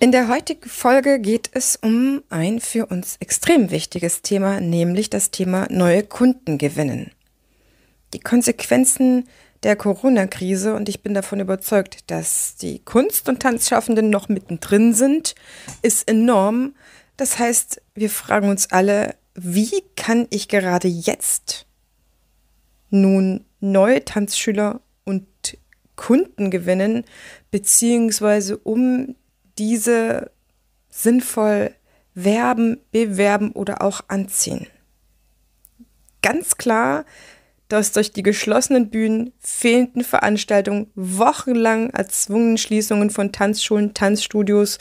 In der heutigen Folge geht es um ein für uns extrem wichtiges Thema, nämlich das Thema neue Kunden gewinnen. Die Konsequenzen der Corona-Krise und ich bin davon überzeugt, dass die Kunst- und Tanzschaffenden noch mittendrin sind, ist enorm. Das heißt, wir fragen uns alle, wie kann ich gerade jetzt nun neue Tanzschüler und Kunden gewinnen, beziehungsweise um diese sinnvoll werben, bewerben oder auch anziehen. Ganz klar, dass durch die geschlossenen Bühnen, fehlenden Veranstaltungen, wochenlang erzwungenen Schließungen von Tanzschulen, Tanzstudios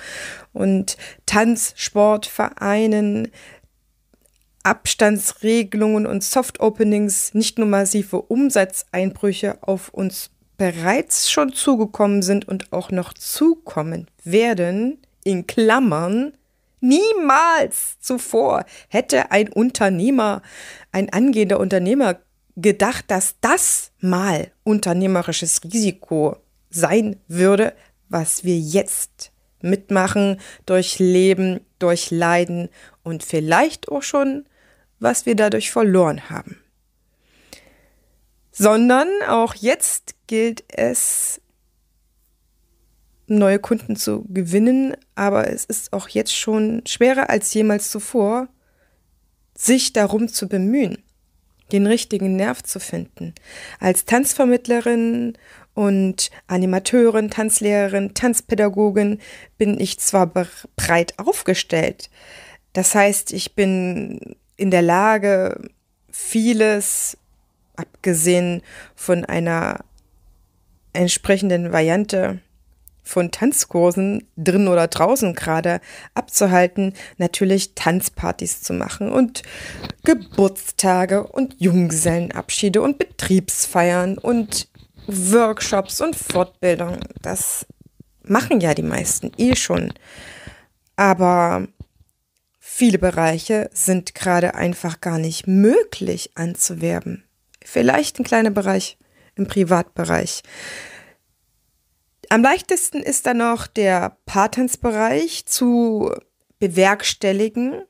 und Tanzsportvereinen, Abstandsregelungen und Soft-Openings nicht nur massive Umsatzeinbrüche auf uns bereits schon zugekommen sind und auch noch zukommen werden, in Klammern, niemals zuvor hätte ein Unternehmer, ein angehender Unternehmer gedacht, dass das mal unternehmerisches Risiko sein würde, was wir jetzt mitmachen, durchleben, durchleiden und vielleicht auch schon, was wir dadurch verloren haben sondern auch jetzt gilt es, neue Kunden zu gewinnen, aber es ist auch jetzt schon schwerer als jemals zuvor, sich darum zu bemühen, den richtigen Nerv zu finden. Als Tanzvermittlerin und Animateurin, Tanzlehrerin, Tanzpädagogin bin ich zwar breit aufgestellt, das heißt, ich bin in der Lage, vieles abgesehen von einer entsprechenden Variante von Tanzkursen drin oder draußen gerade abzuhalten, natürlich Tanzpartys zu machen und Geburtstage und Junggesellenabschiede und Betriebsfeiern und Workshops und Fortbildung. Das machen ja die meisten eh schon. Aber viele Bereiche sind gerade einfach gar nicht möglich anzuwerben. Vielleicht ein kleiner Bereich im Privatbereich. Am leichtesten ist dann noch der Patensbereich zu bewerkstelligen.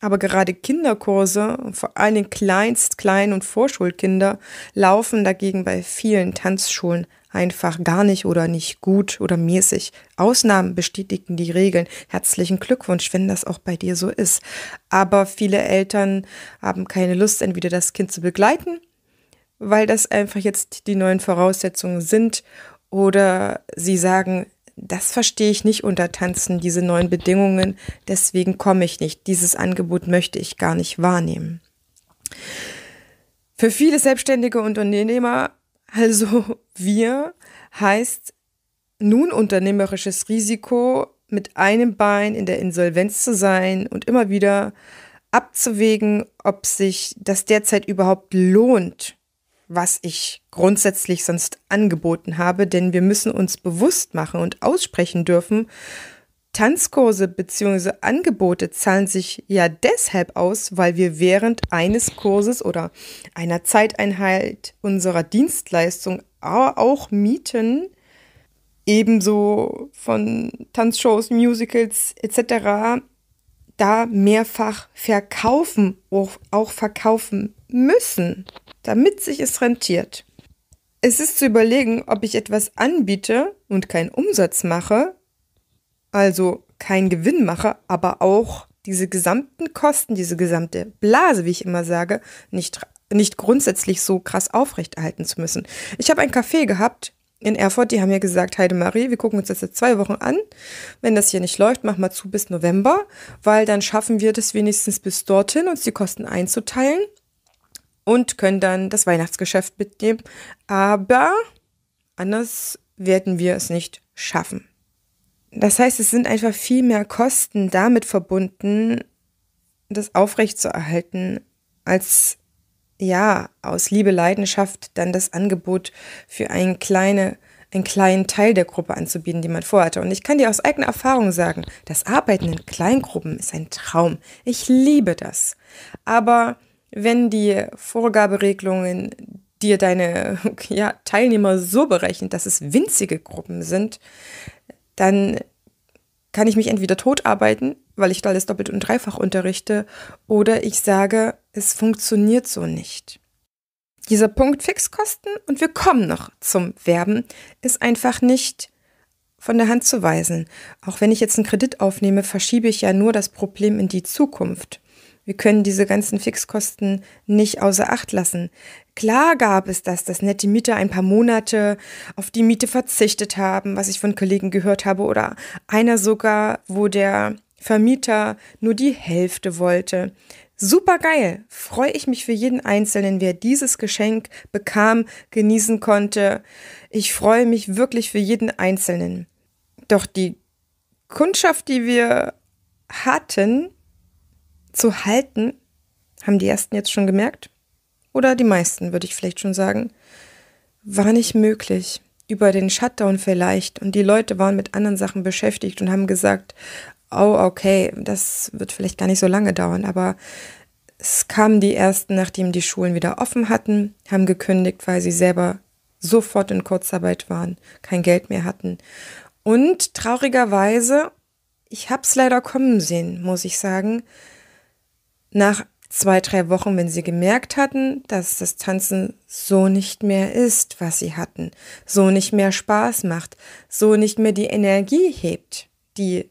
Aber gerade Kinderkurse, vor allem Kleinst-, Klein- und Vorschulkinder, laufen dagegen bei vielen Tanzschulen einfach gar nicht oder nicht gut oder mäßig. Ausnahmen bestätigen die Regeln. Herzlichen Glückwunsch, wenn das auch bei dir so ist. Aber viele Eltern haben keine Lust, entweder das Kind zu begleiten weil das einfach jetzt die neuen Voraussetzungen sind oder sie sagen, das verstehe ich nicht unter Tanzen, diese neuen Bedingungen, deswegen komme ich nicht, dieses Angebot möchte ich gar nicht wahrnehmen. Für viele Selbstständige Unternehmer, also wir, heißt nun unternehmerisches Risiko, mit einem Bein in der Insolvenz zu sein und immer wieder abzuwägen, ob sich das derzeit überhaupt lohnt, was ich grundsätzlich sonst angeboten habe, denn wir müssen uns bewusst machen und aussprechen dürfen, Tanzkurse bzw. Angebote zahlen sich ja deshalb aus, weil wir während eines Kurses oder einer Zeiteinheit unserer Dienstleistung auch Mieten ebenso von Tanzshows, Musicals etc da mehrfach verkaufen, auch verkaufen müssen, damit sich es rentiert. Es ist zu überlegen, ob ich etwas anbiete und keinen Umsatz mache, also keinen Gewinn mache, aber auch diese gesamten Kosten, diese gesamte Blase, wie ich immer sage, nicht, nicht grundsätzlich so krass aufrechterhalten zu müssen. Ich habe ein Café gehabt, in Erfurt, die haben ja gesagt, Heide Marie, wir gucken uns das jetzt zwei Wochen an. Wenn das hier nicht läuft, mach mal zu bis November, weil dann schaffen wir das wenigstens bis dorthin, uns die Kosten einzuteilen und können dann das Weihnachtsgeschäft mitnehmen. Aber anders werden wir es nicht schaffen. Das heißt, es sind einfach viel mehr Kosten damit verbunden, das aufrechtzuerhalten, als ja, aus Liebe, Leidenschaft dann das Angebot für einen, kleine, einen kleinen Teil der Gruppe anzubieten, die man vorhatte. Und ich kann dir aus eigener Erfahrung sagen, das Arbeiten in Kleingruppen ist ein Traum. Ich liebe das. Aber wenn die Vorgaberegelungen dir deine ja, Teilnehmer so berechnen, dass es winzige Gruppen sind, dann kann ich mich entweder tot arbeiten weil ich da alles doppelt und dreifach unterrichte, oder ich sage, es funktioniert so nicht. Dieser Punkt Fixkosten, und wir kommen noch zum Werben, ist einfach nicht von der Hand zu weisen. Auch wenn ich jetzt einen Kredit aufnehme, verschiebe ich ja nur das Problem in die Zukunft. Wir können diese ganzen Fixkosten nicht außer Acht lassen. Klar gab es das, dass nette Mieter ein paar Monate auf die Miete verzichtet haben, was ich von Kollegen gehört habe, oder einer sogar, wo der Vermieter nur die Hälfte wollte. Super geil! Freue ich mich für jeden Einzelnen, wer dieses Geschenk bekam, genießen konnte. Ich freue mich wirklich für jeden Einzelnen. Doch die Kundschaft, die wir hatten, zu halten, haben die ersten jetzt schon gemerkt? Oder die meisten, würde ich vielleicht schon sagen, war nicht möglich über den Shutdown vielleicht und die Leute waren mit anderen Sachen beschäftigt und haben gesagt, oh, okay, das wird vielleicht gar nicht so lange dauern, aber es kamen die ersten, nachdem die Schulen wieder offen hatten, haben gekündigt, weil sie selber sofort in Kurzarbeit waren, kein Geld mehr hatten. Und traurigerweise, ich habe es leider kommen sehen, muss ich sagen, nach zwei, drei Wochen, wenn sie gemerkt hatten, dass das Tanzen so nicht mehr ist, was sie hatten, so nicht mehr Spaß macht, so nicht mehr die Energie hebt, die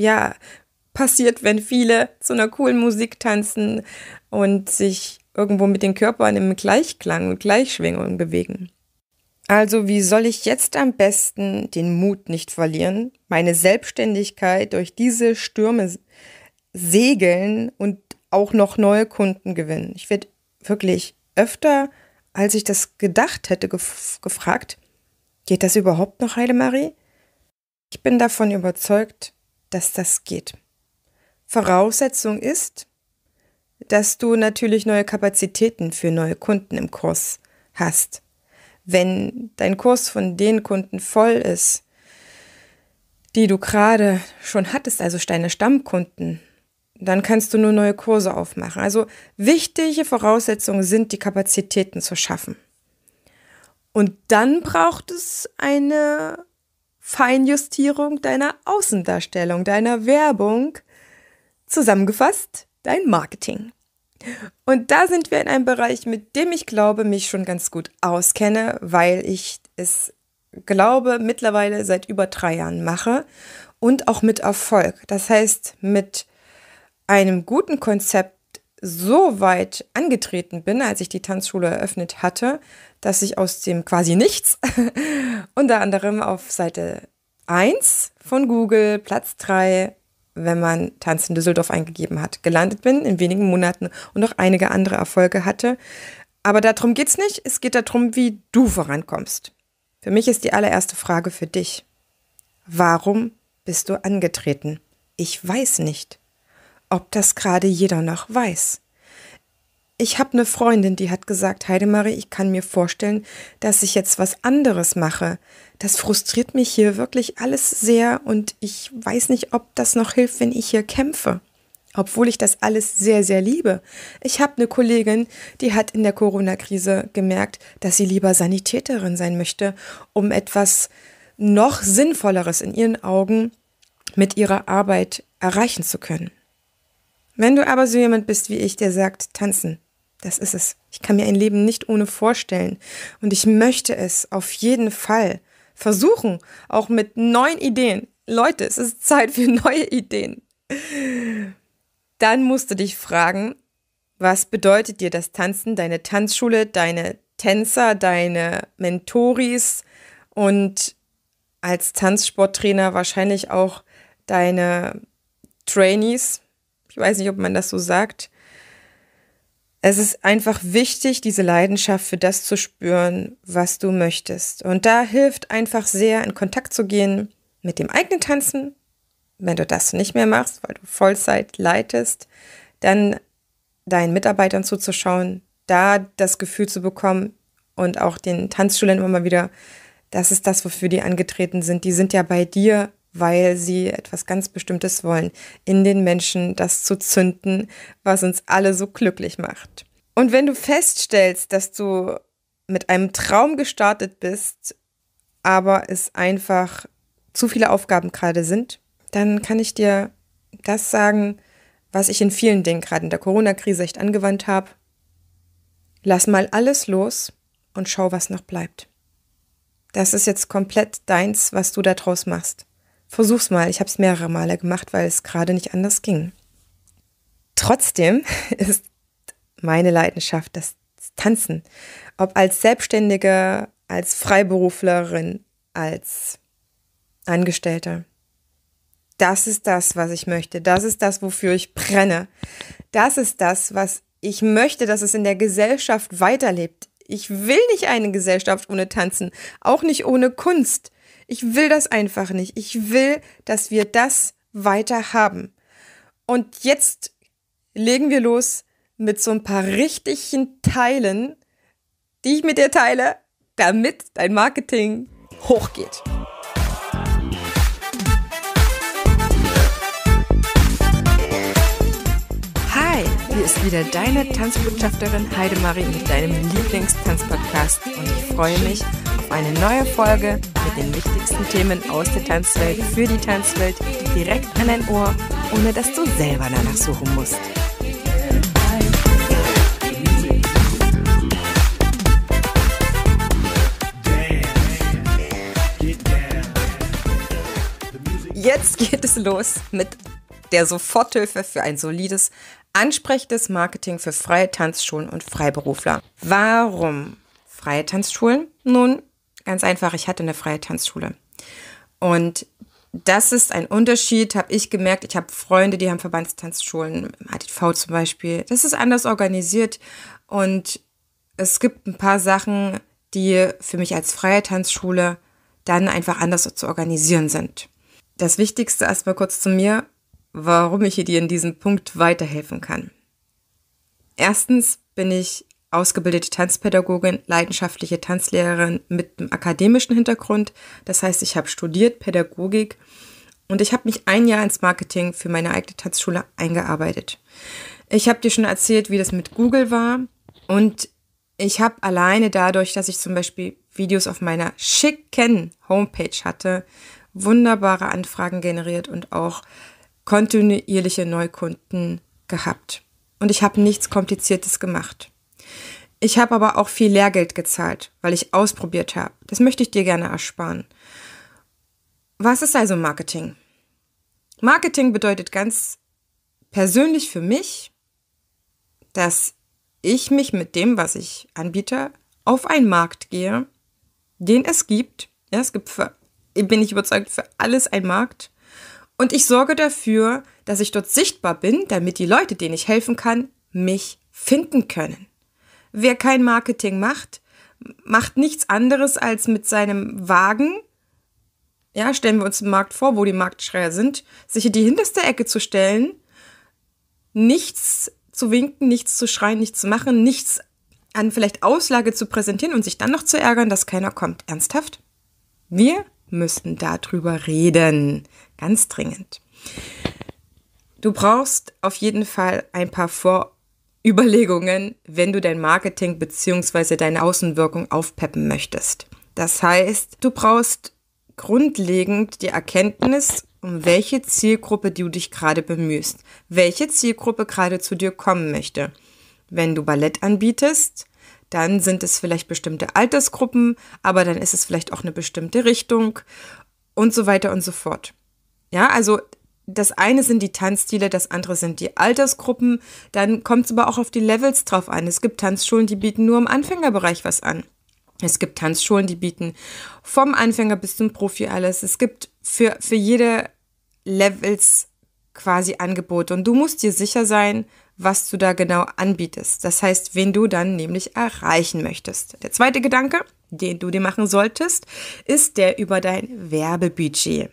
ja, passiert, wenn viele zu einer coolen Musik tanzen und sich irgendwo mit den Körpern im Gleichklang und Gleichschwingung bewegen. Also wie soll ich jetzt am besten den Mut nicht verlieren, meine Selbstständigkeit durch diese Stürme segeln und auch noch neue Kunden gewinnen? Ich werde wirklich öfter, als ich das gedacht hätte, gef gefragt, geht das überhaupt noch, Heidemarie? Ich bin davon überzeugt, dass das geht. Voraussetzung ist, dass du natürlich neue Kapazitäten für neue Kunden im Kurs hast. Wenn dein Kurs von den Kunden voll ist, die du gerade schon hattest, also deine Stammkunden, dann kannst du nur neue Kurse aufmachen. Also wichtige Voraussetzungen sind, die Kapazitäten zu schaffen. Und dann braucht es eine Feinjustierung deiner Außendarstellung, deiner Werbung, zusammengefasst dein Marketing. Und da sind wir in einem Bereich, mit dem ich glaube, mich schon ganz gut auskenne, weil ich es glaube, mittlerweile seit über drei Jahren mache und auch mit Erfolg. Das heißt, mit einem guten Konzept so weit angetreten bin, als ich die Tanzschule eröffnet hatte, dass ich aus dem quasi nichts unter anderem auf Seite 1 von Google Platz 3 wenn man Tanz in Düsseldorf eingegeben hat, gelandet bin in wenigen Monaten und noch einige andere Erfolge hatte. Aber darum geht es nicht, es geht darum, wie du vorankommst. Für mich ist die allererste Frage für dich. Warum bist du angetreten? Ich weiß nicht ob das gerade jeder noch weiß. Ich habe eine Freundin, die hat gesagt, Heidemarie, ich kann mir vorstellen, dass ich jetzt was anderes mache. Das frustriert mich hier wirklich alles sehr und ich weiß nicht, ob das noch hilft, wenn ich hier kämpfe. Obwohl ich das alles sehr, sehr liebe. Ich habe eine Kollegin, die hat in der Corona-Krise gemerkt, dass sie lieber Sanitäterin sein möchte, um etwas noch Sinnvolleres in ihren Augen mit ihrer Arbeit erreichen zu können. Wenn du aber so jemand bist wie ich, der sagt, tanzen, das ist es. Ich kann mir ein Leben nicht ohne vorstellen. Und ich möchte es auf jeden Fall versuchen, auch mit neuen Ideen. Leute, es ist Zeit für neue Ideen. Dann musst du dich fragen, was bedeutet dir das Tanzen, deine Tanzschule, deine Tänzer, deine Mentoris und als Tanzsporttrainer wahrscheinlich auch deine Trainees, ich weiß nicht, ob man das so sagt. Es ist einfach wichtig, diese Leidenschaft für das zu spüren, was du möchtest. Und da hilft einfach sehr, in Kontakt zu gehen mit dem eigenen Tanzen. Wenn du das nicht mehr machst, weil du Vollzeit leitest, dann deinen Mitarbeitern zuzuschauen, da das Gefühl zu bekommen und auch den Tanzschülern immer mal wieder, das ist das, wofür die angetreten sind. Die sind ja bei dir weil sie etwas ganz Bestimmtes wollen, in den Menschen das zu zünden, was uns alle so glücklich macht. Und wenn du feststellst, dass du mit einem Traum gestartet bist, aber es einfach zu viele Aufgaben gerade sind, dann kann ich dir das sagen, was ich in vielen Dingen gerade in der Corona-Krise echt angewandt habe. Lass mal alles los und schau, was noch bleibt. Das ist jetzt komplett deins, was du da draus machst. Versuch's mal. Ich habe es mehrere Male gemacht, weil es gerade nicht anders ging. Trotzdem ist meine Leidenschaft das Tanzen. Ob als Selbstständige, als Freiberuflerin, als Angestellte. Das ist das, was ich möchte. Das ist das, wofür ich brenne. Das ist das, was ich möchte, dass es in der Gesellschaft weiterlebt. Ich will nicht eine Gesellschaft ohne Tanzen, auch nicht ohne Kunst. Ich will das einfach nicht. Ich will, dass wir das weiter haben. Und jetzt legen wir los mit so ein paar richtigen Teilen, die ich mit dir teile, damit dein Marketing hochgeht. Hi, hier ist wieder deine Tanzbotschafterin Heidemarie mit deinem Lieblingstanzpodcast und ich freue mich, eine neue Folge mit den wichtigsten Themen aus der Tanzwelt für die Tanzwelt direkt an dein Ohr, ohne dass du selber danach suchen musst. Jetzt geht es los mit der Soforthilfe für ein solides, ansprechendes Marketing für freie Tanzschulen und Freiberufler. Warum freie Tanzschulen? Nun, Ganz einfach, ich hatte eine freie Tanzschule. Und das ist ein Unterschied, habe ich gemerkt. Ich habe Freunde, die haben Verbandstanzschulen, ADV zum Beispiel. Das ist anders organisiert und es gibt ein paar Sachen, die für mich als freie Tanzschule dann einfach anders zu organisieren sind. Das Wichtigste erstmal kurz zu mir, warum ich dir in diesem Punkt weiterhelfen kann. Erstens bin ich ausgebildete Tanzpädagogin, leidenschaftliche Tanzlehrerin mit einem akademischen Hintergrund. Das heißt, ich habe studiert Pädagogik und ich habe mich ein Jahr ins Marketing für meine eigene Tanzschule eingearbeitet. Ich habe dir schon erzählt, wie das mit Google war und ich habe alleine dadurch, dass ich zum Beispiel Videos auf meiner schicken Homepage hatte, wunderbare Anfragen generiert und auch kontinuierliche Neukunden gehabt. Und ich habe nichts Kompliziertes gemacht. Ich habe aber auch viel Lehrgeld gezahlt, weil ich ausprobiert habe. Das möchte ich dir gerne ersparen. Was ist also Marketing? Marketing bedeutet ganz persönlich für mich, dass ich mich mit dem, was ich anbiete, auf einen Markt gehe, den es gibt. Ja, es gibt für, bin ich überzeugt, für alles einen Markt. Und ich sorge dafür, dass ich dort sichtbar bin, damit die Leute, denen ich helfen kann, mich finden können. Wer kein Marketing macht, macht nichts anderes als mit seinem Wagen, ja, stellen wir uns den Markt vor, wo die Marktschreier sind, sich in die hinterste Ecke zu stellen, nichts zu winken, nichts zu schreien, nichts zu machen, nichts an vielleicht Auslage zu präsentieren und sich dann noch zu ärgern, dass keiner kommt. Ernsthaft? Wir müssen darüber reden. Ganz dringend. Du brauchst auf jeden Fall ein paar Vor- Überlegungen, wenn du dein Marketing bzw. deine Außenwirkung aufpeppen möchtest. Das heißt, du brauchst grundlegend die Erkenntnis, um welche Zielgruppe du dich gerade bemühst, welche Zielgruppe gerade zu dir kommen möchte. Wenn du Ballett anbietest, dann sind es vielleicht bestimmte Altersgruppen, aber dann ist es vielleicht auch eine bestimmte Richtung und so weiter und so fort. Ja, also das eine sind die Tanzstile, das andere sind die Altersgruppen. Dann kommt es aber auch auf die Levels drauf an. Es gibt Tanzschulen, die bieten nur im Anfängerbereich was an. Es gibt Tanzschulen, die bieten vom Anfänger bis zum Profi alles. Es gibt für, für jede Levels quasi Angebote. Und du musst dir sicher sein, was du da genau anbietest. Das heißt, wen du dann nämlich erreichen möchtest. Der zweite Gedanke, den du dir machen solltest, ist der über dein Werbebudget.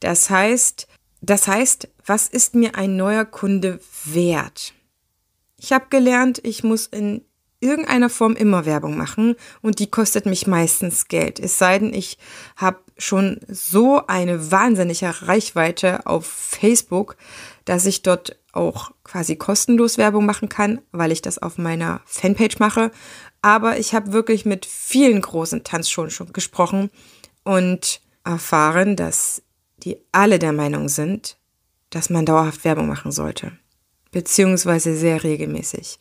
Das heißt, das heißt, was ist mir ein neuer Kunde wert? Ich habe gelernt, ich muss in irgendeiner Form immer Werbung machen und die kostet mich meistens Geld. Es sei denn, ich habe schon so eine wahnsinnige Reichweite auf Facebook, dass ich dort auch quasi kostenlos Werbung machen kann, weil ich das auf meiner Fanpage mache. Aber ich habe wirklich mit vielen großen Tanzschulen schon gesprochen und erfahren, dass die alle der Meinung sind, dass man dauerhaft Werbung machen sollte, beziehungsweise sehr regelmäßig.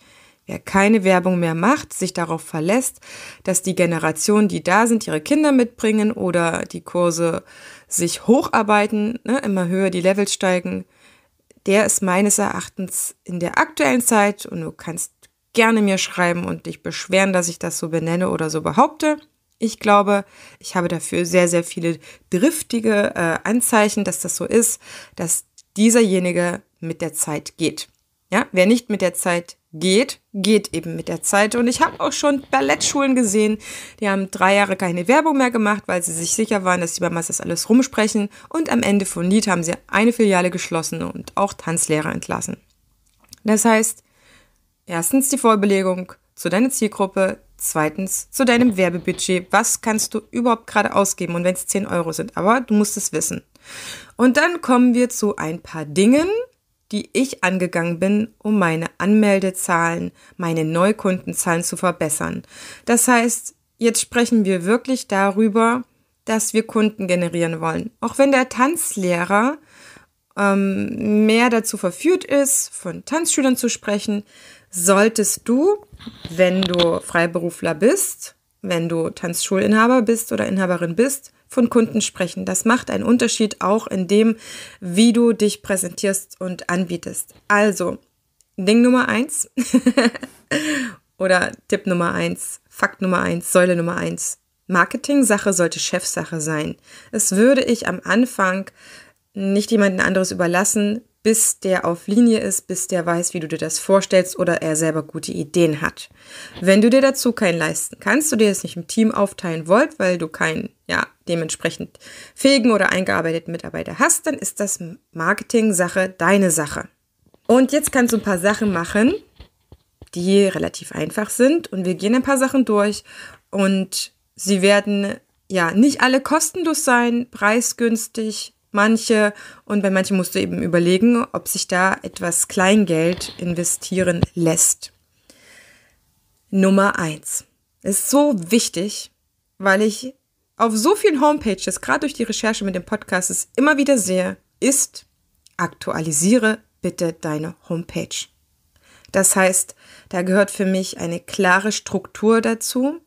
Wer keine Werbung mehr macht, sich darauf verlässt, dass die Generationen, die da sind, ihre Kinder mitbringen oder die Kurse sich hocharbeiten, ne, immer höher die Level steigen, der ist meines Erachtens in der aktuellen Zeit, und du kannst gerne mir schreiben und dich beschweren, dass ich das so benenne oder so behaupte, ich glaube, ich habe dafür sehr, sehr viele driftige äh, Anzeichen, dass das so ist, dass dieserjenige mit der Zeit geht. Ja, wer nicht mit der Zeit geht, geht eben mit der Zeit. Und ich habe auch schon Ballettschulen gesehen, die haben drei Jahre keine Werbung mehr gemacht, weil sie sich sicher waren, dass die Mamas das alles rumsprechen. Und am Ende von Lied haben sie eine Filiale geschlossen und auch Tanzlehrer entlassen. Das heißt, erstens die Vorbelegung, zu deiner Zielgruppe, zweitens zu deinem Werbebudget. Was kannst du überhaupt gerade ausgeben? Und wenn es 10 Euro sind, aber du musst es wissen. Und dann kommen wir zu ein paar Dingen, die ich angegangen bin, um meine Anmeldezahlen, meine Neukundenzahlen zu verbessern. Das heißt, jetzt sprechen wir wirklich darüber, dass wir Kunden generieren wollen. Auch wenn der Tanzlehrer ähm, mehr dazu verführt ist, von Tanzschülern zu sprechen, solltest du, wenn du Freiberufler bist, wenn du Tanzschulinhaber bist oder Inhaberin bist, von Kunden sprechen. Das macht einen Unterschied auch in dem, wie du dich präsentierst und anbietest. Also, Ding Nummer eins oder Tipp Nummer eins, Fakt Nummer eins, Säule Nummer eins. Marketing-Sache sollte Chefsache sein. Es würde ich am Anfang nicht jemanden anderes überlassen, bis der auf Linie ist, bis der weiß, wie du dir das vorstellst oder er selber gute Ideen hat. Wenn du dir dazu keinen leisten kannst, du dir das nicht im Team aufteilen wollt, weil du keinen, ja, dementsprechend fähigen oder eingearbeiteten Mitarbeiter hast, dann ist das Marketing-Sache deine Sache. Und jetzt kannst du ein paar Sachen machen, die relativ einfach sind und wir gehen ein paar Sachen durch und sie werden ja nicht alle kostenlos sein, preisgünstig, manche. Und bei manchen musst du eben überlegen, ob sich da etwas Kleingeld investieren lässt. Nummer eins Ist so wichtig, weil ich auf so vielen Homepages, gerade durch die Recherche mit dem Podcast, es immer wieder sehe, ist, aktualisiere bitte deine Homepage. Das heißt, da gehört für mich eine klare Struktur dazu,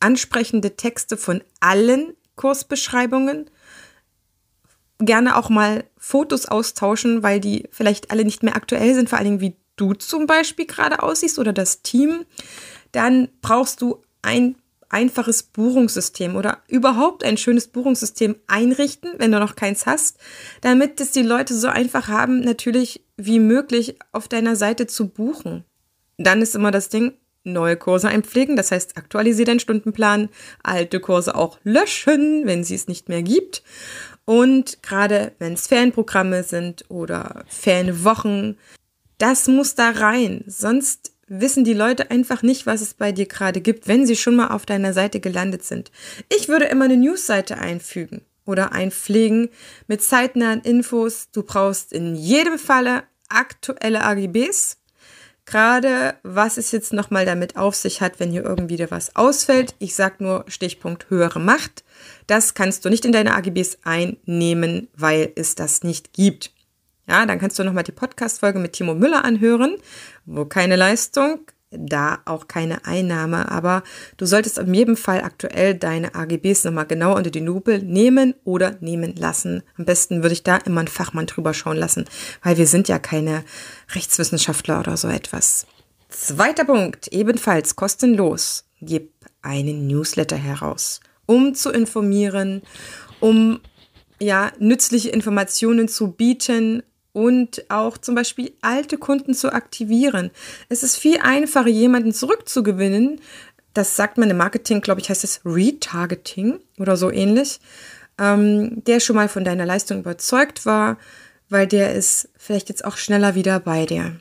ansprechende Texte von allen Kursbeschreibungen, gerne auch mal Fotos austauschen, weil die vielleicht alle nicht mehr aktuell sind, vor allen Dingen wie du zum Beispiel gerade aussiehst oder das Team, dann brauchst du ein einfaches Buchungssystem oder überhaupt ein schönes Buchungssystem einrichten, wenn du noch keins hast, damit es die Leute so einfach haben, natürlich wie möglich auf deiner Seite zu buchen. Dann ist immer das Ding, neue Kurse einpflegen, das heißt, aktualisiere deinen Stundenplan, alte Kurse auch löschen, wenn sie es nicht mehr gibt und gerade wenn es Ferienprogramme sind oder Ferienwochen, das muss da rein. Sonst wissen die Leute einfach nicht, was es bei dir gerade gibt, wenn sie schon mal auf deiner Seite gelandet sind. Ich würde immer eine Newsseite einfügen oder einpflegen mit zeitnahen Infos. Du brauchst in jedem Falle aktuelle AGBs, gerade, was es jetzt nochmal damit auf sich hat, wenn hier irgendwie dir was ausfällt. Ich sag nur Stichpunkt höhere Macht. Das kannst du nicht in deine AGBs einnehmen, weil es das nicht gibt. Ja, dann kannst du nochmal die Podcast-Folge mit Timo Müller anhören, wo keine Leistung da auch keine Einnahme. Aber du solltest in jedem Fall aktuell deine AGBs nochmal genau unter die Lupe nehmen oder nehmen lassen. Am besten würde ich da immer einen Fachmann drüber schauen lassen, weil wir sind ja keine Rechtswissenschaftler oder so etwas. Zweiter Punkt, ebenfalls kostenlos. Gib einen Newsletter heraus, um zu informieren, um ja, nützliche Informationen zu bieten und auch zum Beispiel alte Kunden zu aktivieren. Es ist viel einfacher, jemanden zurückzugewinnen. Das sagt man im Marketing, glaube ich, heißt es Retargeting oder so ähnlich, ähm, der schon mal von deiner Leistung überzeugt war, weil der ist vielleicht jetzt auch schneller wieder bei dir.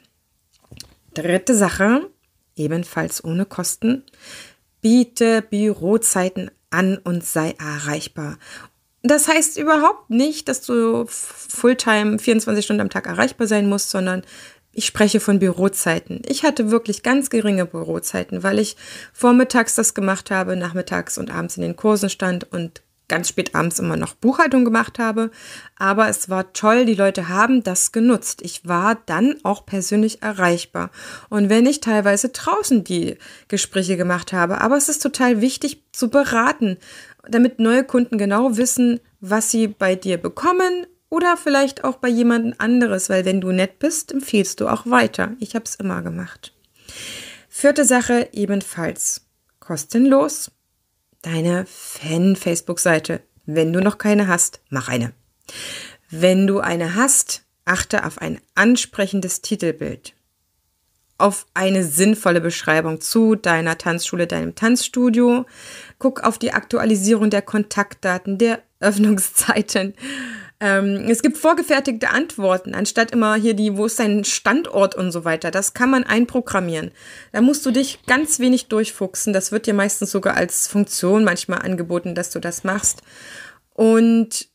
Dritte Sache, ebenfalls ohne Kosten, biete Bürozeiten an und sei erreichbar das heißt überhaupt nicht, dass du Fulltime 24 Stunden am Tag erreichbar sein musst, sondern ich spreche von Bürozeiten. Ich hatte wirklich ganz geringe Bürozeiten, weil ich vormittags das gemacht habe, nachmittags und abends in den Kursen stand und ganz spät abends immer noch Buchhaltung gemacht habe. Aber es war toll, die Leute haben das genutzt. Ich war dann auch persönlich erreichbar. Und wenn ich teilweise draußen die Gespräche gemacht habe, aber es ist total wichtig zu beraten damit neue Kunden genau wissen, was sie bei dir bekommen oder vielleicht auch bei jemand anderes, weil wenn du nett bist, empfiehlst du auch weiter. Ich habe es immer gemacht. Vierte Sache ebenfalls kostenlos. Deine Fan-Facebook-Seite. Wenn du noch keine hast, mach eine. Wenn du eine hast, achte auf ein ansprechendes Titelbild auf eine sinnvolle Beschreibung zu deiner Tanzschule, deinem Tanzstudio. Guck auf die Aktualisierung der Kontaktdaten, der Öffnungszeiten. Ähm, es gibt vorgefertigte Antworten, anstatt immer hier die, wo ist dein Standort und so weiter. Das kann man einprogrammieren. Da musst du dich ganz wenig durchfuchsen. Das wird dir meistens sogar als Funktion manchmal angeboten, dass du das machst. Und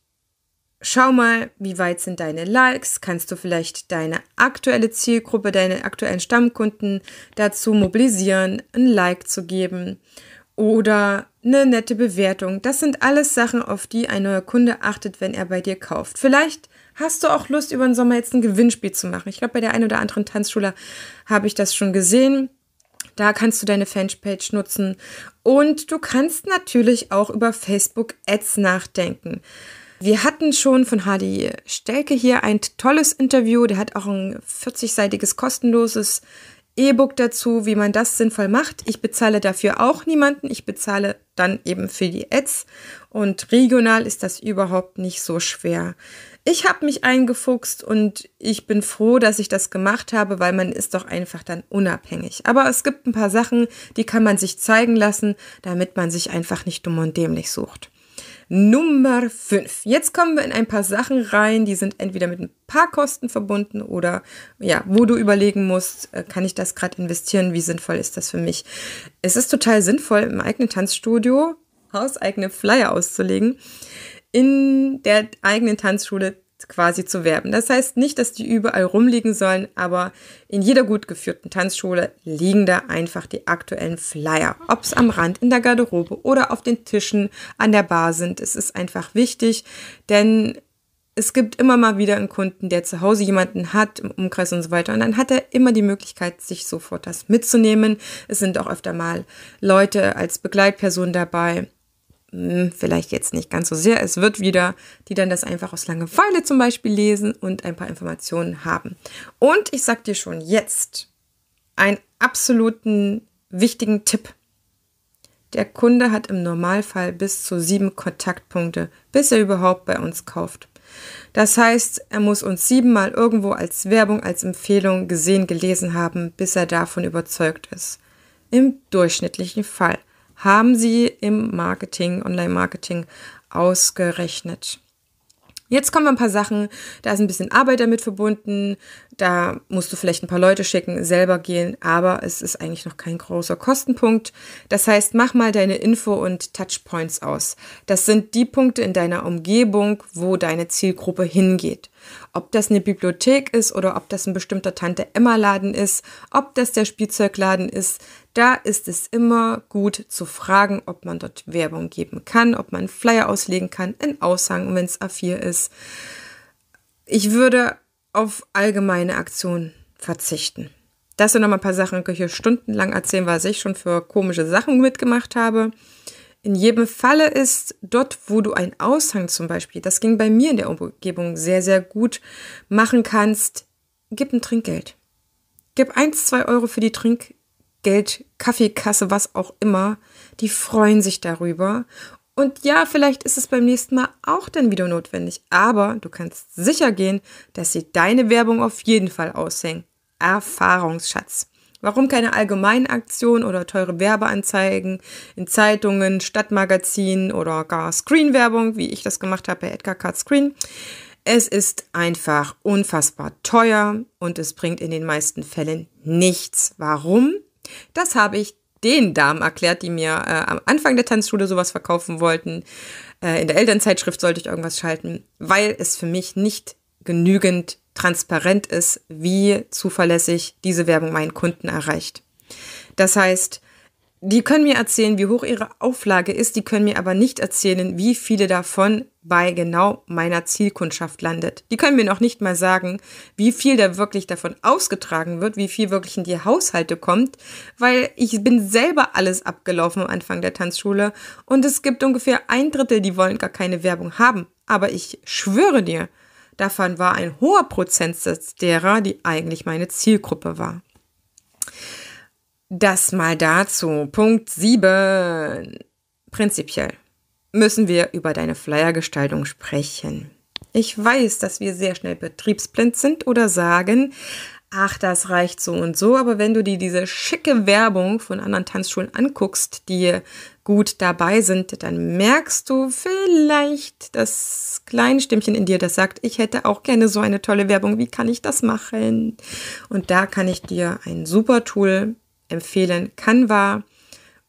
Schau mal, wie weit sind deine Likes? Kannst du vielleicht deine aktuelle Zielgruppe, deine aktuellen Stammkunden dazu mobilisieren, ein Like zu geben oder eine nette Bewertung? Das sind alles Sachen, auf die ein neuer Kunde achtet, wenn er bei dir kauft. Vielleicht hast du auch Lust, über den Sommer jetzt ein Gewinnspiel zu machen. Ich glaube, bei der einen oder anderen Tanzschule habe ich das schon gesehen. Da kannst du deine Fanpage nutzen und du kannst natürlich auch über Facebook Ads nachdenken. Wir hatten schon von Hardy Stelke hier ein tolles Interview. Der hat auch ein 40-seitiges kostenloses E-Book dazu, wie man das sinnvoll macht. Ich bezahle dafür auch niemanden. Ich bezahle dann eben für die Ads. Und regional ist das überhaupt nicht so schwer. Ich habe mich eingefuchst und ich bin froh, dass ich das gemacht habe, weil man ist doch einfach dann unabhängig. Aber es gibt ein paar Sachen, die kann man sich zeigen lassen, damit man sich einfach nicht dumm und dämlich sucht. Nummer 5. Jetzt kommen wir in ein paar Sachen rein, die sind entweder mit ein paar Kosten verbunden oder ja, wo du überlegen musst, äh, kann ich das gerade investieren, wie sinnvoll ist das für mich. Es ist total sinnvoll, im eigenen Tanzstudio hauseigene Flyer auszulegen, in der eigenen Tanzschule quasi zu werben. Das heißt nicht, dass die überall rumliegen sollen, aber in jeder gut geführten Tanzschule liegen da einfach die aktuellen Flyer. Ob es am Rand, in der Garderobe oder auf den Tischen an der Bar sind, es ist einfach wichtig, denn es gibt immer mal wieder einen Kunden, der zu Hause jemanden hat, im Umkreis und so weiter. Und dann hat er immer die Möglichkeit, sich sofort das mitzunehmen. Es sind auch öfter mal Leute als Begleitperson dabei mh, hm, vielleicht jetzt nicht ganz so sehr, es wird wieder, die dann das einfach aus Langeweile zum Beispiel lesen und ein paar Informationen haben. Und ich sag dir schon jetzt einen absoluten wichtigen Tipp. Der Kunde hat im Normalfall bis zu sieben Kontaktpunkte, bis er überhaupt bei uns kauft. Das heißt, er muss uns siebenmal irgendwo als Werbung, als Empfehlung gesehen, gelesen haben, bis er davon überzeugt ist. Im durchschnittlichen Fall haben sie im Marketing, Online-Marketing ausgerechnet. Jetzt kommen ein paar Sachen, da ist ein bisschen Arbeit damit verbunden, da musst du vielleicht ein paar Leute schicken, selber gehen, aber es ist eigentlich noch kein großer Kostenpunkt. Das heißt, mach mal deine Info- und Touchpoints aus. Das sind die Punkte in deiner Umgebung, wo deine Zielgruppe hingeht. Ob das eine Bibliothek ist oder ob das ein bestimmter Tante-Emma-Laden ist, ob das der Spielzeugladen ist, da ist es immer gut zu fragen, ob man dort Werbung geben kann, ob man Flyer auslegen kann, in Aushang, wenn es A4 ist. Ich würde auf allgemeine Aktionen verzichten. Das sind nochmal ein paar Sachen, die ich hier stundenlang erzählen, was ich schon für komische Sachen mitgemacht habe. In jedem Falle ist dort, wo du einen Aushang zum Beispiel, das ging bei mir in der Umgebung sehr, sehr gut, machen kannst, gib ein Trinkgeld. Gib 1, 2 Euro für die Trinkgeld. Geld, Kaffeekasse, was auch immer, die freuen sich darüber. Und ja, vielleicht ist es beim nächsten Mal auch dann wieder notwendig, aber du kannst sicher gehen, dass sie deine Werbung auf jeden Fall aushängen. Erfahrungsschatz. Warum keine allgemeinen Aktionen oder teure Werbeanzeigen in Zeitungen, Stadtmagazinen oder gar Screenwerbung, wie ich das gemacht habe bei Edgar Card Screen? Es ist einfach unfassbar teuer und es bringt in den meisten Fällen nichts. Warum? Das habe ich den Damen erklärt, die mir äh, am Anfang der Tanzschule sowas verkaufen wollten. Äh, in der Elternzeitschrift sollte ich irgendwas schalten, weil es für mich nicht genügend transparent ist, wie zuverlässig diese Werbung meinen Kunden erreicht. Das heißt, die können mir erzählen, wie hoch ihre Auflage ist, die können mir aber nicht erzählen, wie viele davon bei genau meiner Zielkundschaft landet. Die können mir noch nicht mal sagen, wie viel da wirklich davon ausgetragen wird, wie viel wirklich in die Haushalte kommt, weil ich bin selber alles abgelaufen am Anfang der Tanzschule und es gibt ungefähr ein Drittel, die wollen gar keine Werbung haben. Aber ich schwöre dir, davon war ein hoher Prozentsatz derer, die eigentlich meine Zielgruppe war. Das mal dazu. Punkt 7. Prinzipiell müssen wir über deine Flyergestaltung sprechen. Ich weiß, dass wir sehr schnell betriebsblind sind oder sagen, ach, das reicht so und so, aber wenn du dir diese schicke Werbung von anderen Tanzschulen anguckst, die gut dabei sind, dann merkst du vielleicht das kleine Stimmchen in dir, das sagt, ich hätte auch gerne so eine tolle Werbung, wie kann ich das machen? Und da kann ich dir ein super Tool empfehlen Canva,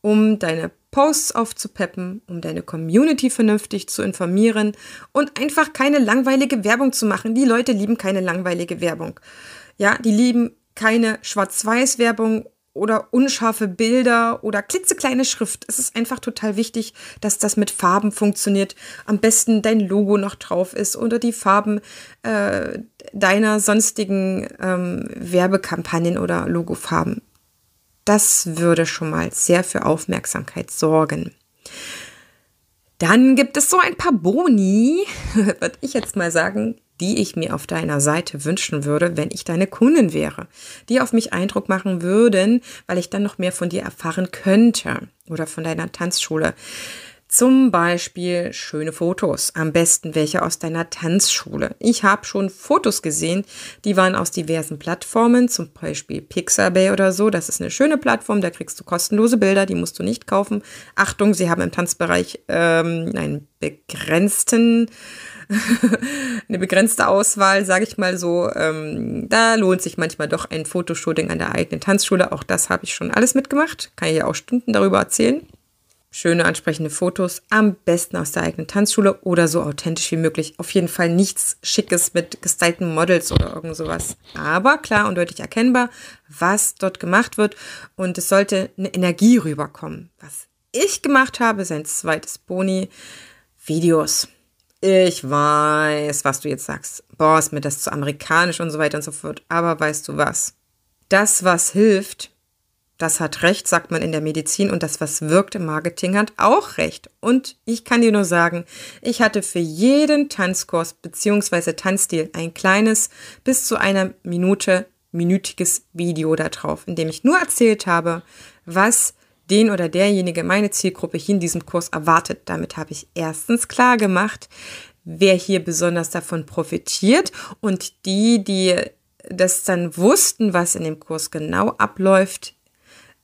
um deine Posts aufzupeppen, um deine Community vernünftig zu informieren und einfach keine langweilige Werbung zu machen. Die Leute lieben keine langweilige Werbung. Ja, die lieben keine Schwarz-Weiß-Werbung oder unscharfe Bilder oder klitzekleine Schrift. Es ist einfach total wichtig, dass das mit Farben funktioniert. Am besten dein Logo noch drauf ist oder die Farben äh, deiner sonstigen ähm, Werbekampagnen oder Logofarben. Das würde schon mal sehr für Aufmerksamkeit sorgen. Dann gibt es so ein paar Boni, würde ich jetzt mal sagen, die ich mir auf deiner Seite wünschen würde, wenn ich deine Kundin wäre, die auf mich Eindruck machen würden, weil ich dann noch mehr von dir erfahren könnte oder von deiner Tanzschule. Zum Beispiel schöne Fotos, am besten welche aus deiner Tanzschule. Ich habe schon Fotos gesehen, die waren aus diversen Plattformen, zum Beispiel Pixabay oder so. Das ist eine schöne Plattform, da kriegst du kostenlose Bilder, die musst du nicht kaufen. Achtung, sie haben im Tanzbereich ähm, einen begrenzten eine begrenzte Auswahl, sage ich mal so. Ähm, da lohnt sich manchmal doch ein Fotoshooting an der eigenen Tanzschule. Auch das habe ich schon alles mitgemacht. Kann ich ja auch Stunden darüber erzählen schöne, ansprechende Fotos, am besten aus der eigenen Tanzschule oder so authentisch wie möglich. Auf jeden Fall nichts Schickes mit gestylten Models oder irgend sowas. Aber klar und deutlich erkennbar, was dort gemacht wird und es sollte eine Energie rüberkommen. Was ich gemacht habe, sein zweites Boni, Videos. Ich weiß, was du jetzt sagst. Boah, ist mir das zu amerikanisch und so weiter und so fort. Aber weißt du was? Das, was hilft, das hat recht, sagt man in der Medizin und das, was wirkt im Marketing, hat auch recht. Und ich kann dir nur sagen, ich hatte für jeden Tanzkurs bzw. Tanzstil ein kleines bis zu einer Minute minütiges Video da drauf, in dem ich nur erzählt habe, was den oder derjenige, meine Zielgruppe hier in diesem Kurs erwartet. Damit habe ich erstens klar gemacht, wer hier besonders davon profitiert und die, die das dann wussten, was in dem Kurs genau abläuft,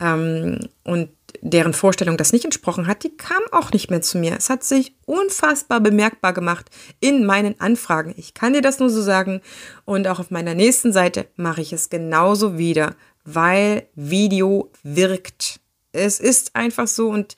ähm, und deren Vorstellung das nicht entsprochen hat, die kam auch nicht mehr zu mir. Es hat sich unfassbar bemerkbar gemacht in meinen Anfragen. Ich kann dir das nur so sagen. Und auch auf meiner nächsten Seite mache ich es genauso wieder, weil Video wirkt. Es ist einfach so und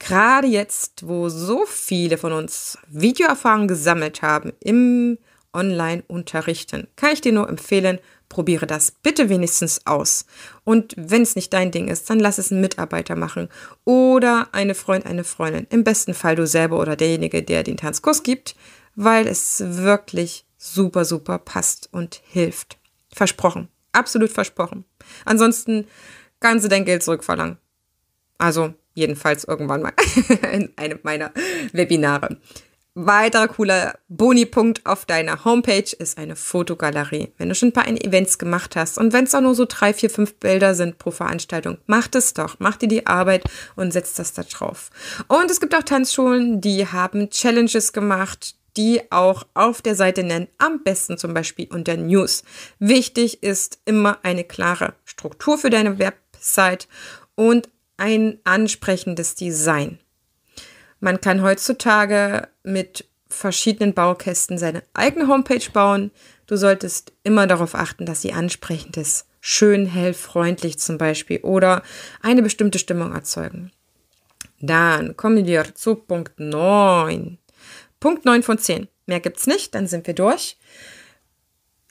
gerade jetzt, wo so viele von uns Videoerfahrungen gesammelt haben im Online-Unterrichten, kann ich dir nur empfehlen, Probiere das bitte wenigstens aus. Und wenn es nicht dein Ding ist, dann lass es einen Mitarbeiter machen oder eine Freund, eine Freundin. Im besten Fall du selber oder derjenige, der den Tanzkurs gibt, weil es wirklich super, super passt und hilft. Versprochen. Absolut versprochen. Ansonsten kannst du dein Geld zurückverlangen. Also jedenfalls irgendwann mal in einem meiner Webinare weiterer cooler Boni-Punkt auf deiner Homepage ist eine Fotogalerie. Wenn du schon ein paar Events gemacht hast und wenn es auch nur so drei, vier, fünf Bilder sind pro Veranstaltung, mach das doch. Mach dir die Arbeit und setz das da drauf. Und es gibt auch Tanzschulen, die haben Challenges gemacht, die auch auf der Seite nennen, am besten zum Beispiel unter News. Wichtig ist immer eine klare Struktur für deine Website und ein ansprechendes Design. Man kann heutzutage mit verschiedenen Baukästen seine eigene Homepage bauen. Du solltest immer darauf achten, dass sie ansprechend ist. Schön, hell, freundlich zum Beispiel oder eine bestimmte Stimmung erzeugen. Dann kommen wir zu Punkt 9. Punkt 9 von 10. Mehr gibt es nicht, dann sind wir durch.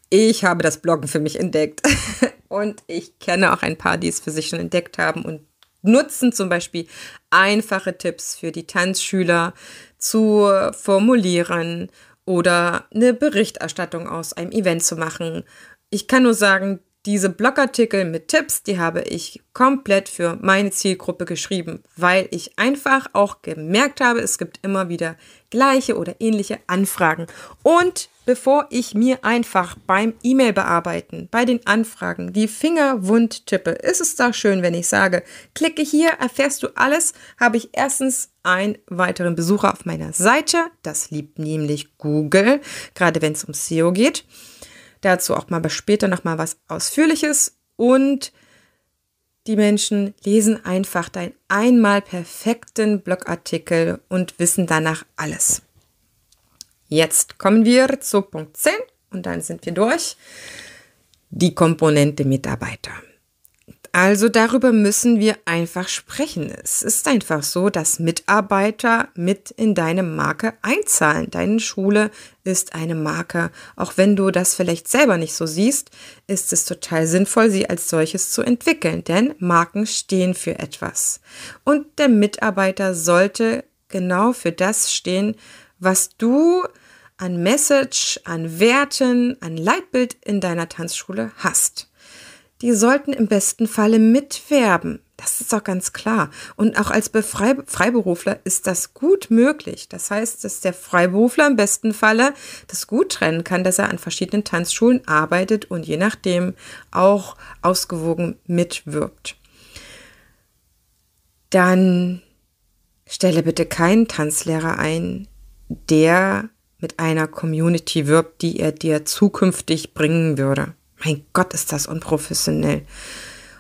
Ich habe das Bloggen für mich entdeckt. und ich kenne auch ein paar, die es für sich schon entdeckt haben und nutzen zum Beispiel einfache Tipps für die Tanzschüler zu formulieren oder eine Berichterstattung aus einem Event zu machen. Ich kann nur sagen, diese Blogartikel mit Tipps, die habe ich komplett für meine Zielgruppe geschrieben, weil ich einfach auch gemerkt habe, es gibt immer wieder gleiche oder ähnliche Anfragen. Und bevor ich mir einfach beim E-Mail bearbeiten, bei den Anfragen die Finger wund tippe. Ist es doch schön, wenn ich sage, klicke hier, erfährst du alles, habe ich erstens einen weiteren Besucher auf meiner Seite. Das liebt nämlich Google, gerade wenn es um SEO geht. Dazu auch mal später nochmal was Ausführliches. Und die Menschen lesen einfach deinen einmal perfekten Blogartikel und wissen danach alles. Jetzt kommen wir zu Punkt 10 und dann sind wir durch. Die Komponente Mitarbeiter. Also darüber müssen wir einfach sprechen. Es ist einfach so, dass Mitarbeiter mit in deine Marke einzahlen. Deine Schule ist eine Marke. Auch wenn du das vielleicht selber nicht so siehst, ist es total sinnvoll, sie als solches zu entwickeln, denn Marken stehen für etwas. Und der Mitarbeiter sollte genau für das stehen, was du an Message, an Werten, an Leitbild in deiner Tanzschule hast. Die sollten im besten Falle mitwerben. Das ist doch ganz klar. Und auch als Befrei Freiberufler ist das gut möglich. Das heißt, dass der Freiberufler im besten Falle das gut trennen kann, dass er an verschiedenen Tanzschulen arbeitet und je nachdem auch ausgewogen mitwirbt. Dann stelle bitte keinen Tanzlehrer ein, der mit einer Community wirbt, die er dir zukünftig bringen würde. Mein Gott, ist das unprofessionell.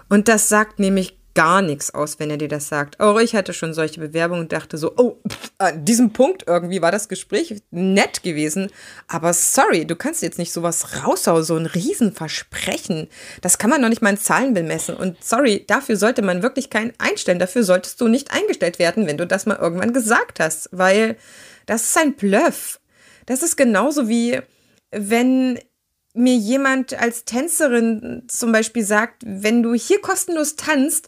Und das sagt nämlich gar nichts aus, wenn er dir das sagt. Auch oh, ich hatte schon solche Bewerbungen und dachte so, oh, pff, an diesem Punkt irgendwie war das Gespräch nett gewesen, aber sorry, du kannst jetzt nicht sowas raushauen, so ein Riesenversprechen. Das kann man noch nicht mal in Zahlen bemessen und sorry, dafür sollte man wirklich keinen einstellen. Dafür solltest du nicht eingestellt werden, wenn du das mal irgendwann gesagt hast, weil das ist ein Bluff. Das ist genauso wie wenn mir jemand als Tänzerin zum Beispiel sagt, wenn du hier kostenlos tanzt,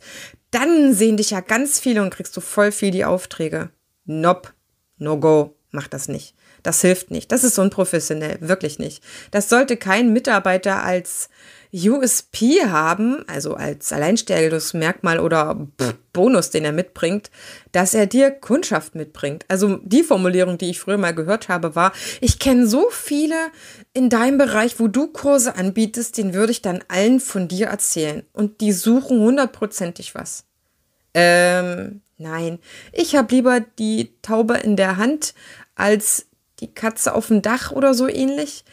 dann sehen dich ja ganz viele und kriegst du voll viel die Aufträge. Nope, no go, mach das nicht. Das hilft nicht. Das ist unprofessionell, wirklich nicht. Das sollte kein Mitarbeiter als USP haben, also als Alleinstellungsmerkmal oder Bonus, den er mitbringt, dass er dir Kundschaft mitbringt. Also die Formulierung, die ich früher mal gehört habe, war, ich kenne so viele in deinem Bereich, wo du Kurse anbietest, den würde ich dann allen von dir erzählen. Und die suchen hundertprozentig was. Ähm, nein, ich habe lieber die Taube in der Hand als die Katze auf dem Dach oder so ähnlich.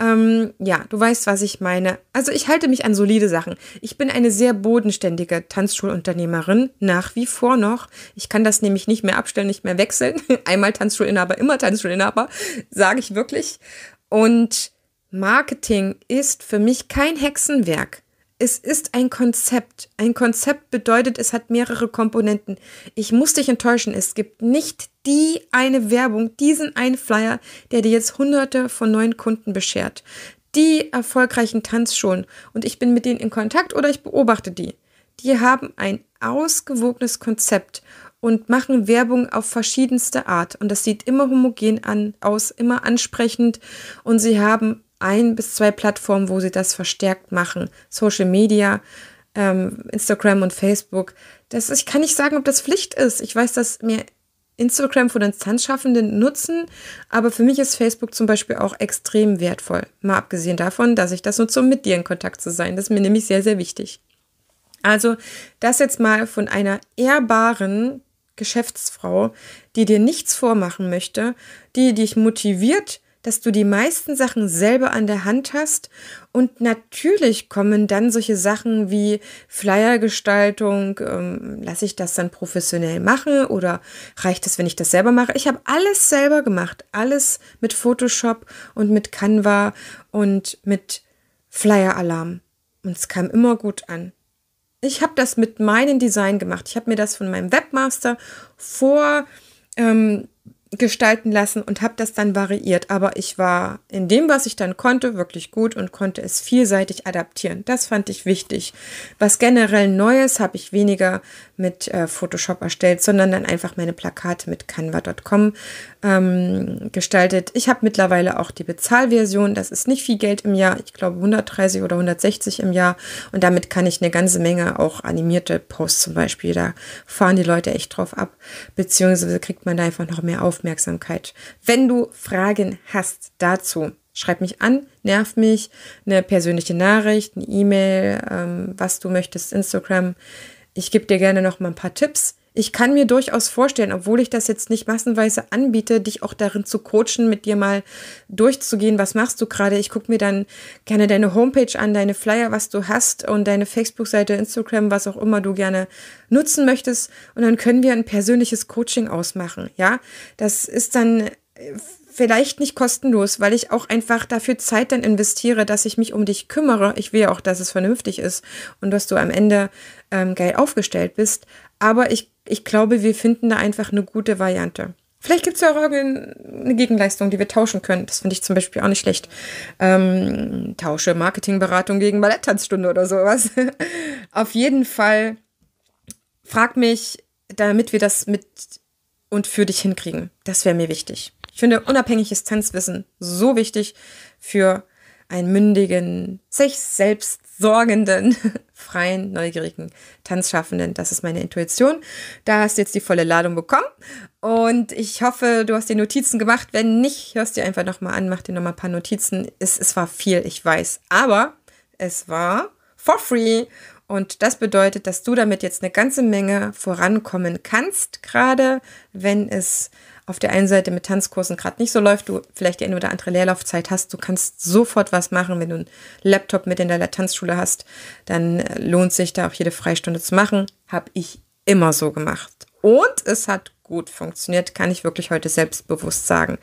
Ähm, ja, du weißt, was ich meine. Also ich halte mich an solide Sachen. Ich bin eine sehr bodenständige Tanzschulunternehmerin, nach wie vor noch. Ich kann das nämlich nicht mehr abstellen, nicht mehr wechseln. Einmal Tanzschulinhaber, immer Tanzschulinhaber, sage ich wirklich. Und Marketing ist für mich kein Hexenwerk es ist ein Konzept. Ein Konzept bedeutet, es hat mehrere Komponenten. Ich muss dich enttäuschen, es gibt nicht die eine Werbung, diesen einen Flyer, der dir jetzt hunderte von neuen Kunden beschert. Die erfolgreichen Tanzschulen und ich bin mit denen in Kontakt oder ich beobachte die. Die haben ein ausgewogenes Konzept und machen Werbung auf verschiedenste Art und das sieht immer homogen an, aus, immer ansprechend und sie haben ein bis zwei Plattformen, wo sie das verstärkt machen. Social Media, ähm, Instagram und Facebook. Das, ich kann nicht sagen, ob das Pflicht ist. Ich weiß, dass mir Instagram von Instanzschaffenden nutzen, aber für mich ist Facebook zum Beispiel auch extrem wertvoll. Mal abgesehen davon, dass ich das nutze, um mit dir in Kontakt zu sein. Das ist mir nämlich sehr, sehr wichtig. Also das jetzt mal von einer ehrbaren Geschäftsfrau, die dir nichts vormachen möchte, die dich motiviert, dass du die meisten Sachen selber an der Hand hast. Und natürlich kommen dann solche Sachen wie Flyergestaltung, ähm, lasse ich das dann professionell machen oder reicht es, wenn ich das selber mache? Ich habe alles selber gemacht, alles mit Photoshop und mit Canva und mit Flyer-Alarm. Und es kam immer gut an. Ich habe das mit meinem Design gemacht. Ich habe mir das von meinem Webmaster vor ähm, gestalten lassen und habe das dann variiert. Aber ich war in dem, was ich dann konnte, wirklich gut und konnte es vielseitig adaptieren. Das fand ich wichtig. Was generell Neues habe ich weniger mit äh, Photoshop erstellt, sondern dann einfach meine Plakate mit canva.com ähm, gestaltet. Ich habe mittlerweile auch die Bezahlversion. Das ist nicht viel Geld im Jahr. Ich glaube 130 oder 160 im Jahr. Und damit kann ich eine ganze Menge auch animierte Posts zum Beispiel. Da fahren die Leute echt drauf ab. Beziehungsweise kriegt man da einfach noch mehr auf. Aufmerksamkeit. Wenn du Fragen hast dazu, schreib mich an, nerv mich, eine persönliche Nachricht, eine E-Mail, ähm, was du möchtest, Instagram. Ich gebe dir gerne noch mal ein paar Tipps ich kann mir durchaus vorstellen, obwohl ich das jetzt nicht massenweise anbiete, dich auch darin zu coachen, mit dir mal durchzugehen, was machst du gerade. Ich gucke mir dann gerne deine Homepage an, deine Flyer, was du hast und deine Facebook-Seite, Instagram, was auch immer du gerne nutzen möchtest. Und dann können wir ein persönliches Coaching ausmachen. Ja, das ist dann äh, vielleicht nicht kostenlos, weil ich auch einfach dafür Zeit dann investiere, dass ich mich um dich kümmere. Ich will ja auch, dass es vernünftig ist und dass du am Ende ähm, geil aufgestellt bist. Aber ich ich glaube, wir finden da einfach eine gute Variante. Vielleicht gibt es ja auch irgendeine Gegenleistung, die wir tauschen können. Das finde ich zum Beispiel auch nicht schlecht. Ähm, tausche Marketingberatung gegen Balletttanzstunde oder sowas. Auf jeden Fall frag mich, damit wir das mit und für dich hinkriegen. Das wäre mir wichtig. Ich finde unabhängiges Tanzwissen so wichtig für einen mündigen, sich selbst sorgenden, freien, neugierigen Tanzschaffenden. Das ist meine Intuition. Da hast du jetzt die volle Ladung bekommen. Und ich hoffe, du hast dir Notizen gemacht. Wenn nicht, hörst dir einfach nochmal an, mach dir nochmal ein paar Notizen. Es, es war viel, ich weiß. Aber es war for free. Und das bedeutet, dass du damit jetzt eine ganze Menge vorankommen kannst, gerade wenn es auf der einen Seite mit Tanzkursen gerade nicht so läuft, du vielleicht die eine oder andere Leerlaufzeit hast, du kannst sofort was machen, wenn du einen Laptop mit in deiner Tanzschule hast, dann äh, lohnt sich da auch jede Freistunde zu machen. Habe ich immer so gemacht. Und es hat gut funktioniert, kann ich wirklich heute selbstbewusst sagen.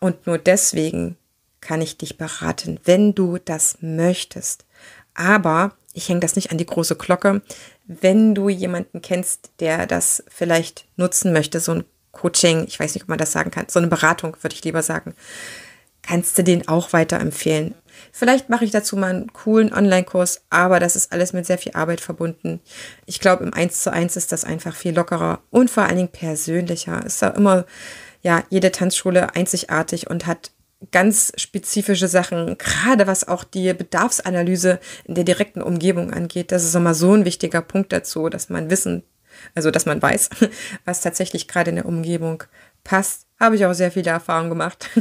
Und nur deswegen kann ich dich beraten, wenn du das möchtest. Aber ich hänge das nicht an die große Glocke. Wenn du jemanden kennst, der das vielleicht nutzen möchte, so ein Coaching, ich weiß nicht, ob man das sagen kann, so eine Beratung würde ich lieber sagen, kannst du den auch weiterempfehlen. Vielleicht mache ich dazu mal einen coolen Online-Kurs, aber das ist alles mit sehr viel Arbeit verbunden. Ich glaube, im 1 zu 1 ist das einfach viel lockerer und vor allen Dingen persönlicher. Ist da immer, ja, jede Tanzschule einzigartig und hat ganz spezifische Sachen, gerade was auch die Bedarfsanalyse in der direkten Umgebung angeht. Das ist immer so ein wichtiger Punkt dazu, dass man wissen also dass man weiß, was tatsächlich gerade in der Umgebung passt. Habe ich auch sehr viele Erfahrungen gemacht.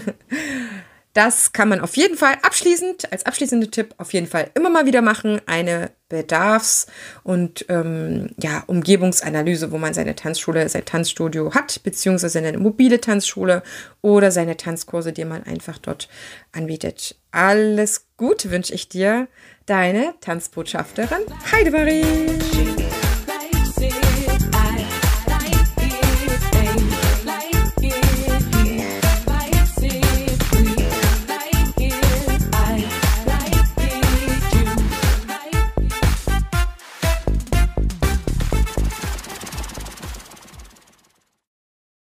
Das kann man auf jeden Fall abschließend, als abschließenden Tipp, auf jeden Fall immer mal wieder machen. Eine Bedarfs- und ähm, ja, Umgebungsanalyse, wo man seine Tanzschule, sein Tanzstudio hat, beziehungsweise eine mobile Tanzschule oder seine Tanzkurse, die man einfach dort anbietet. Alles Gute wünsche ich dir, deine Tanzbotschafterin Heidemarie.